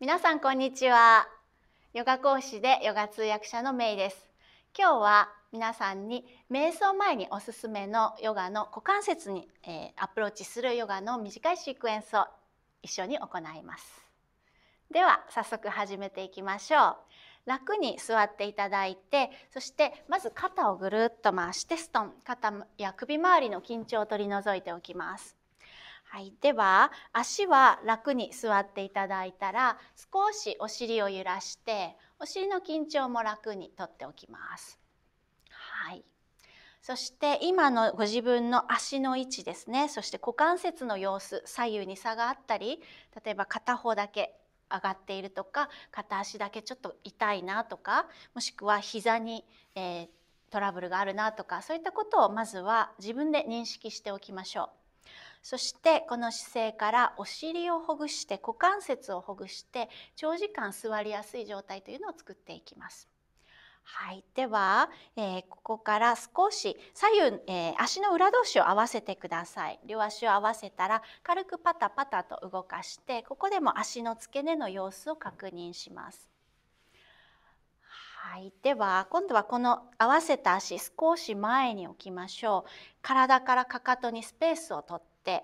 皆さんこんにちはヨガ講師でヨガ通訳者のメイです今日は皆さんに瞑想前におすすめのヨガの股関節に、えー、アプローチするヨガの短いシークエンスを一緒に行いますでは早速始めていきましょう楽に座っていただいてそしてまず肩をぐるっと回してストン肩や首周りの緊張を取り除いておきますはい、では足は楽に座っていただいたら少しお尻を揺らしてお尻の緊張も楽にとっておきます。はい、そして今のご自分の足の位置ですねそして股関節の様子左右に差があったり例えば片方だけ上がっているとか片足だけちょっと痛いなとかもしくは膝に、えー、トラブルがあるなとかそういったことをまずは自分で認識しておきましょう。そしてこの姿勢からお尻をほぐして股関節をほぐして長時間座りやすい状態というのを作っていきます。はい、では、えー、ここから少し左右、えー、足の裏同士を合わせてください両足を合わせたら軽くパタパタと動かしてここでも足の付け根の様子を確認します。はい、では今度はこの合わせた足少し前に置きましょう体からかかとにスペースを取って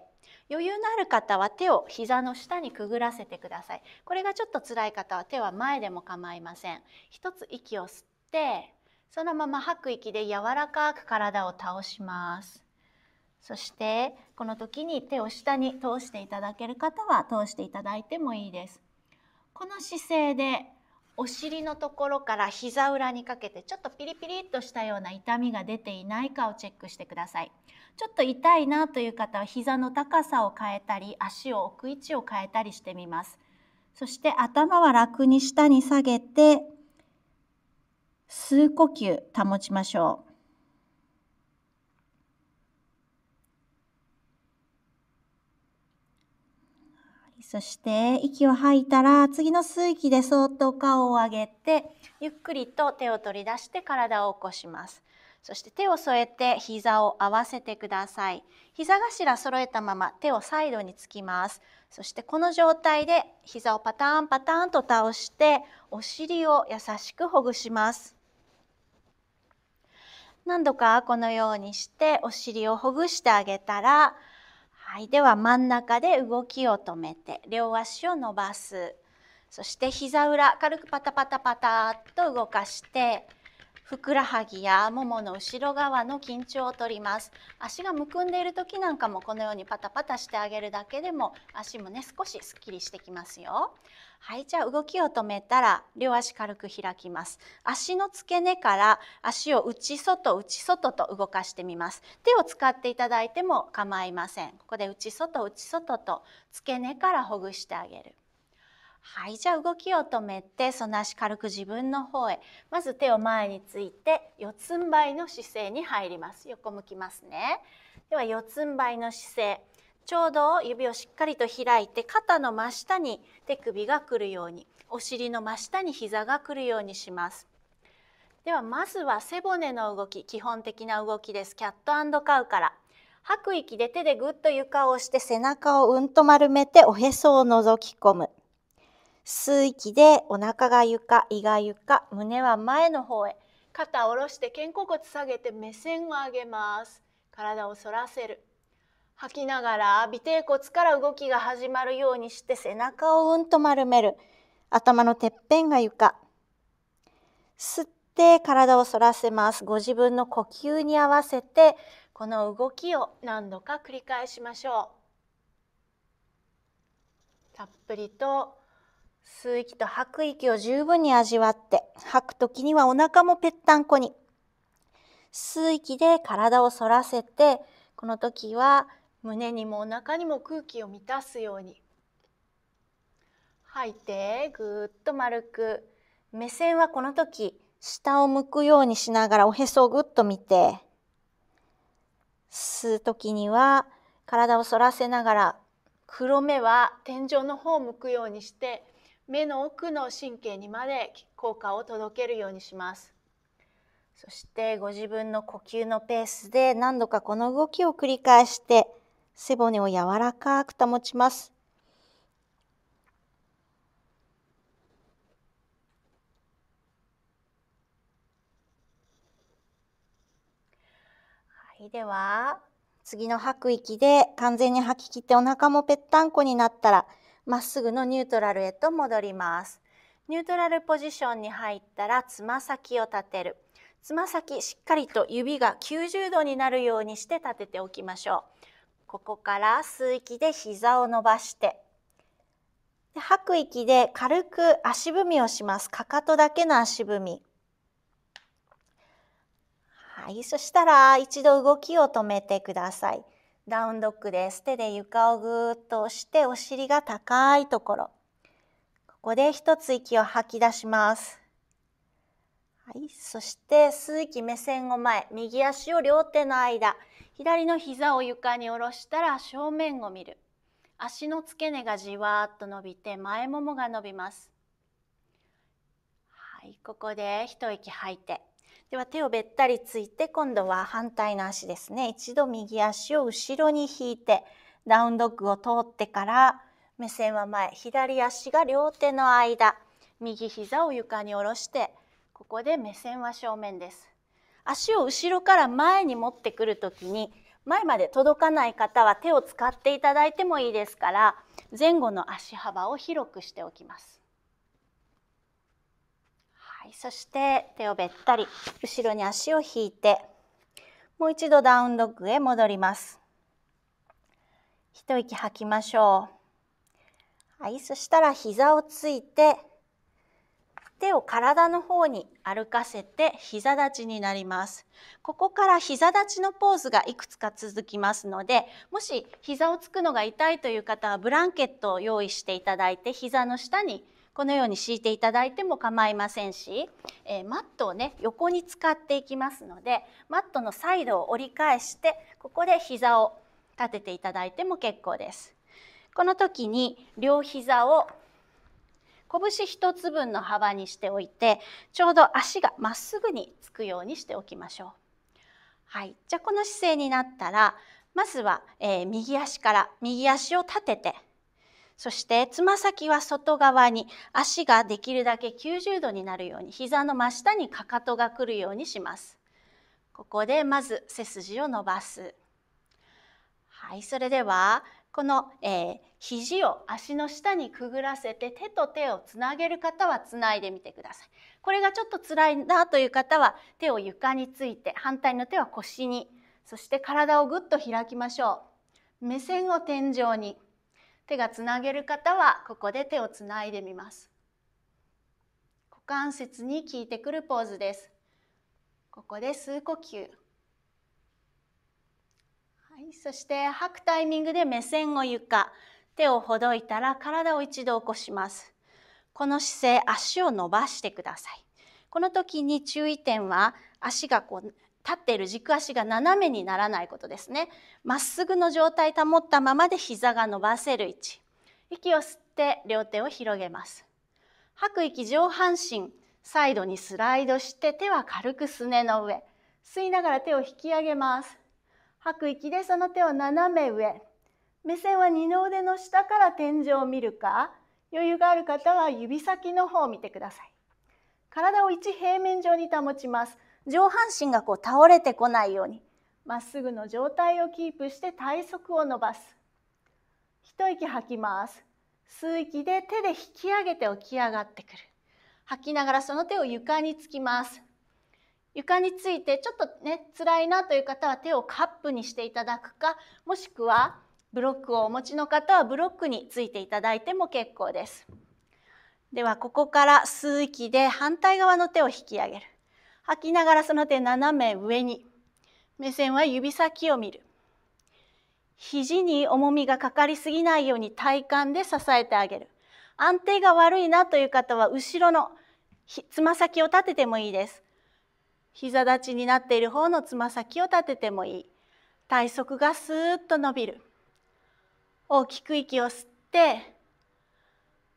余裕のある方は手を膝の下にくぐらせてくださいこれがちょっと辛い方は手は前でも構いません一つ息を吸ってそのまま吐く息で柔らかく体を倒しますそしてこの時に手を下に通していただける方は通していただいてもいいですこの姿勢でお尻のところから膝裏にかけてちょっとピリピリっとしたような痛みが出ていないかをチェックしてくださいちょっと痛いなという方は膝の高さを変えたり足を置く位置を変えたりしてみますそして頭は楽に下に下げて吸う呼吸保ちましょうそして息を吐いたら次の吸う息でそっと顔を上げてゆっくりと手を取り出して体を起こします。そして手を添えて膝を合わせてください膝頭揃えたまま手をサイドにつきますそしてこの状態で膝をパターンパターンと倒してお尻を優しくほぐします何度かこのようにしてお尻をほぐしてあげたらはい、では真ん中で動きを止めて両足を伸ばすそして膝裏軽くパタパタパタっと動かしてふくらはぎやももの後ろ側の緊張を取ります足がむくんでいる時なんかもこのようにパタパタしてあげるだけでも足もね少しすっきりしてきますよはいじゃあ動きを止めたら両足軽く開きます足の付け根から足を内外内外と動かしてみます手を使っていただいても構いませんここで内外内外と付け根からほぐしてあげるはい、じゃあ動きを止めてその足軽く自分の方へまず手を前について四つん這いの姿勢に入ります横向きますねでは四つん這いの姿勢ちょうど指をしっかりと開いて肩の真下に手首がくるようにお尻の真下に膝がくるようにしますではまずは背骨の動き基本的な動きですキャットカウから吐く息で手でぐっと床を押して背中をうんと丸めておへそを覗き込む吸う息でお腹が床、胃が床、胸は前の方へ。肩を下ろして肩甲骨下げて目線を上げます。体を反らせる。吐きながら尾低骨から動きが始まるようにして背中をうんと丸める。頭のてっぺんが床。吸って体を反らせます。ご自分の呼吸に合わせてこの動きを何度か繰り返しましょう。たっぷりと吸う息と吐く息を十分に味わって、吐く時にはお腹もぺったんこに。吸う息で体を反らせて、この時は胸にもお腹にも空気を満たすように。吐いて、ぐっと丸く。目線はこの時、下を向くようにしながらおへそをぐっと見て、吸う時には体を反らせながら黒目は天井の方を向くようにして目の奥の神経にまで効果を届けるようにしますそしてご自分の呼吸のペースで何度かこの動きを繰り返して背骨を柔らかく保ちますはい、では次の吐く息で完全に吐き切ってお腹もぺったんこになったらまっすぐのニュートラルへと戻ります。ニュートラルポジションに入ったらつま先を立てる。つま先しっかりと指が90度になるようにして立てておきましょう。ここから吸う息で膝を伸ばして吐く息で軽く足踏みをします。かかとだけの足踏み。はい、そしたら一度動きを止めてください。ダウンドッグです手で床をぐーっと押してお尻が高いところここで一つ息を吐き出しますはい、そして吸う息目線を前右足を両手の間左の膝を床に下ろしたら正面を見る足の付け根がじわっと伸びて前ももが伸びますはい、ここで一息吐いてでは手をべったりついて今度は反対の足ですね一度右足を後ろに引いてダウンドッグを通ってから目線は前左足が両手の間右膝を床に下ろしてここで目線は正面です足を後ろから前に持ってくる時に前まで届かない方は手を使っていただいてもいいですから前後の足幅を広くしておきますはい、そして手をべったり後ろに足を引いてもう一度ダウンドッグへ戻ります一息吐きましょうはいそしたら膝をついて手を体の方に歩かせて膝立ちになりますここから膝立ちのポーズがいくつか続きますのでもし膝をつくのが痛いという方はブランケットを用意していただいて膝の下にこのように敷いていただいても構いませんし、えー、マットをね横に使っていきますのでマットのサイドを折り返してここで膝を立てていただいても結構です。この時に両膝を拳1つ分の幅にしておいてちょうど足がまっすぐにつくようにしておきましょう。はい、じゃあこの姿勢になったらまずは、えー、右足から右足を立ててそしてつま先は外側に足ができるだけ90度になるように膝の真下にかかとがくるようにします。ここでまず背筋を伸ばす。はい、それではこの、えー、肘を足の下にくぐらせて手と手をつなげる方はつないでみてください。これがちょっと辛いなという方は手を床について反対の手は腰にそして体をぐっと開きましょう。目線を天井に手がつなげる方はここで手をつないでみます。股関節に効いてくるポーズです。ここで吸う呼吸。はい、そして吐くタイミングで目線を床、手をほどいたら体を一度起こします。この姿勢、足を伸ばしてください。この時に注意点は足がこう立っている軸足が斜めにならないことですねまっすぐの状態保ったままで膝が伸ばせる位置息を吸って両手を広げます吐く息上半身サイドにスライドして手は軽くすねの上吸いながら手を引き上げます吐く息でその手を斜め上目線は二の腕の下から天井を見るか余裕がある方は指先の方を見てください体を一平面上に保ちます上半身がこう倒れてこないようにまっすぐの状態をキープして体側を伸ばす一息吐きます吸う息で手で引き上げて起き上がってくる吐きながらその手を床につきます床についてちょっとね辛いなという方は手をカップにしていただくかもしくはブロックをお持ちの方はブロックについていただいても結構ですではここから吸う息で反対側の手を引き上げる吐きながらその手斜め上に目線は指先を見る肘に重みがかかりすぎないように体幹で支えてあげる安定が悪いなという方は後ろのつま先を立ててもいいです膝立ちになっている方のつま先を立ててもいい体側がスーッと伸びる大きく息を吸って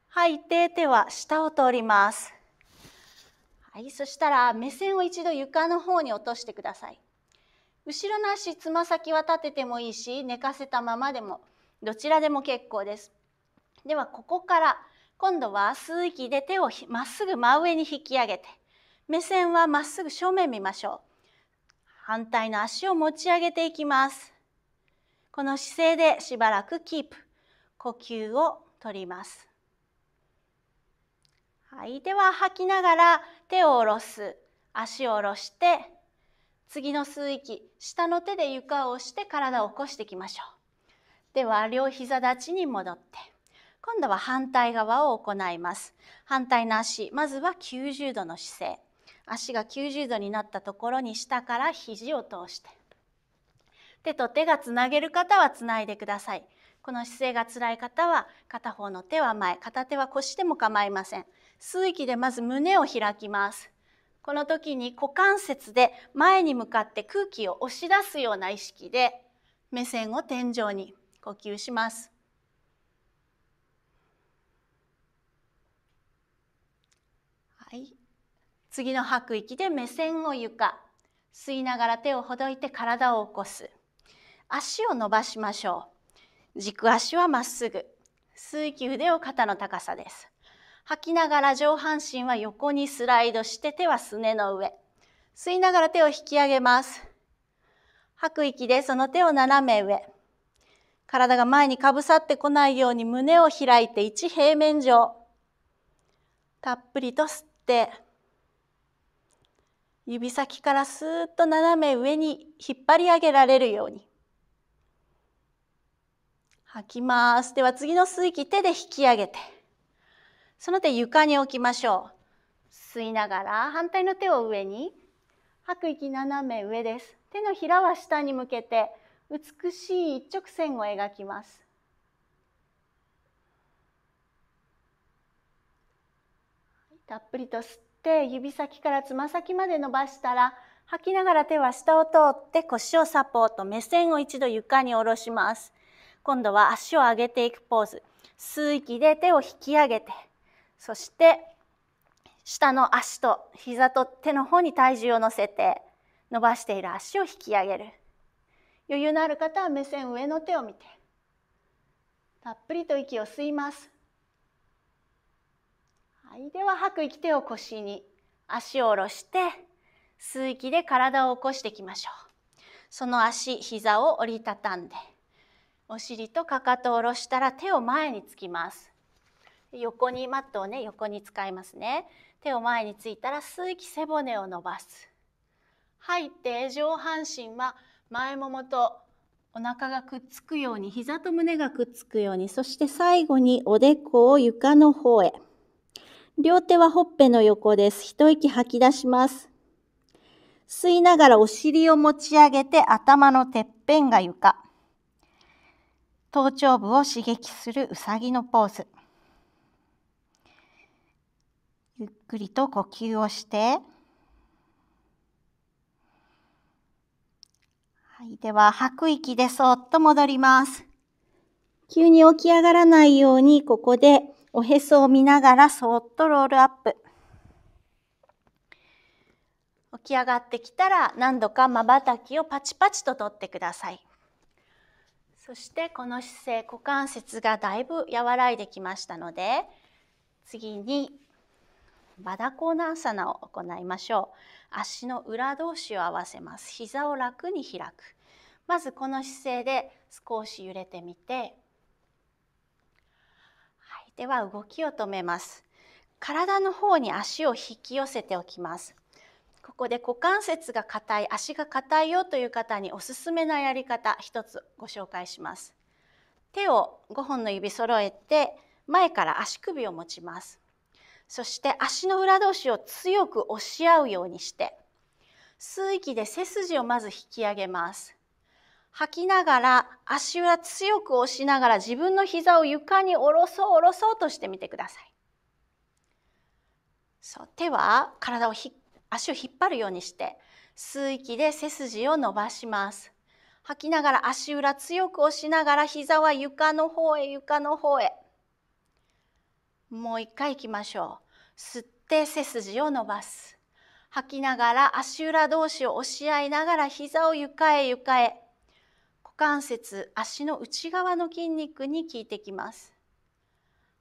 吐いて手は下を通りますはい、そしたら目線を一度床の方に落としてください。後ろの足つま先は立ててもいいし寝かせたままでもどちらでも結構です。ではここから今度は吸う息で手をまっすぐ真上に引き上げて目線はまっすぐ正面見ましょう。反対の足を持ち上げていきます。この姿勢でしばらくキープ呼吸を取ります。はい、では吐きながら手を下ろす足を下ろして次の吸う息下の手で床を押して体を起こしていきましょうでは両膝立ちに戻って今度は反対側を行います反対の足まずは90度の姿勢足が90度になったところに下から肘を通して手と手がつなげる方はつないでくださいこの姿勢がつらい方は片方の手は前片手は腰でも構いません吸う息でまず胸を開きますこの時に股関節で前に向かって空気を押し出すような意識で目線を天井に呼吸しますはい、次の吐く息で目線を床吸いながら手をほどいて体を起こす足を伸ばしましょう軸足はまっすぐ吸う息腕を肩の高さです吐きながら上半身は横にスライドして手はすねの上。吸いながら手を引き上げます。吐く息でその手を斜め上。体が前にかぶさってこないように胸を開いて一平面上。たっぷりと吸って、指先からスーッと斜め上に引っ張り上げられるように。吐きます。では次の吸い気手で引き上げて。その手床に置きましょう。吸いながら反対の手を上に。吐く息斜め上です。手のひらは下に向けて美しい一直線を描きます。たっぷりと吸って指先からつま先まで伸ばしたら吐きながら手は下を通って腰をサポート目線を一度床に下ろします今度は足を上げていくポーズ吸う息で手を引き上げてそして下の足と膝と手の方に体重を乗せて伸ばしている足を引き上げる余裕のある方は目線上の手を見てたっぷりと息を吸います、はい、では吐く息手を腰に足を下ろして吸う息で体を起こしていきましょうその足膝を折りたたんでお尻とかかとを下ろしたら手を前につきます横にマットをね横に使いますね手を前についたら吸う息背骨を伸ばす吐いて上半身は前ももとお腹がくっつくように膝と胸がくっつくようにそして最後におでこを床の方へ両手はほっぺの横です一息吐き出します吸いながらお尻を持ち上げて頭のてっぺんが床頭頂部を刺激するうさぎのポーズゆっくりと呼吸をして、はい、では吐く息でそっと戻ります。急に起き上がらないように、ここでおへそを見ながらそっとロールアップ。起き上がってきたら何度かまばたきをパチパチと取ってください。そしてこの姿勢、股関節がだいぶ和らいできましたので、次にバダコーナーサナを行いましょう足の裏同士を合わせます膝を楽に開くまずこの姿勢で少し揺れてみて、はい、では動きを止めます体の方に足を引き寄せておきますここで股関節が硬い足が硬いよという方におすすめなやり方一つご紹介します手を5本の指揃えて前から足首を持ちますそして足の裏同士を強く押し合うようにして吸う息で背筋をまず引き上げます吐きながら足裏強く押しながら自分の膝を床に下ろそう下ろそうとしてみてくださいそう手は体をひ足を引っ張るようにして吸う息で背筋を伸ばします吐きながら足裏強く押しながら膝は床の方へ床の方へもう一回いきましょう吸って背筋を伸ばす吐きながら足裏同士を押し合いながら膝を床へ床へ股関節足の内側の筋肉に効いてきます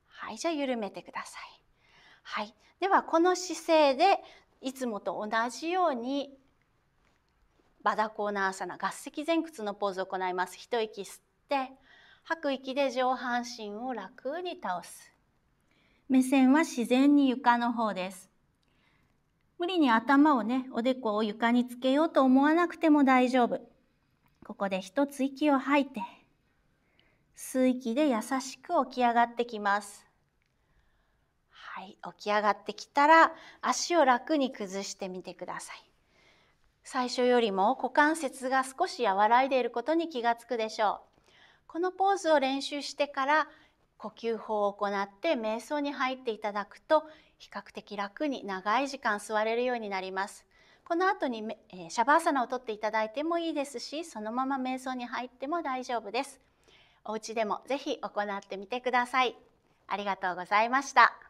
はいじゃあ緩めてくださいはいではこの姿勢でいつもと同じようにバダコーナーサナ合席前屈のポーズを行います一息吸って吐く息で上半身を楽に倒す目線は自然に床の方です。無理に頭をね、おでこを床につけようと思わなくても大丈夫。ここで一つ息を吐いて、吸い気で優しく起き上がってきます。はい、起き上がってきたら足を楽に崩してみてください。最初よりも股関節が少し和らいでいることに気がつくでしょう。このポーズを練習してから呼吸法を行って瞑想に入っていただくと比較的楽に長い時間座れるようになります。この後にシャバーサナを取っていただいてもいいですしそのまま瞑想に入っても大丈夫です。お家でもぜひ行ってみてください。ありがとうございました。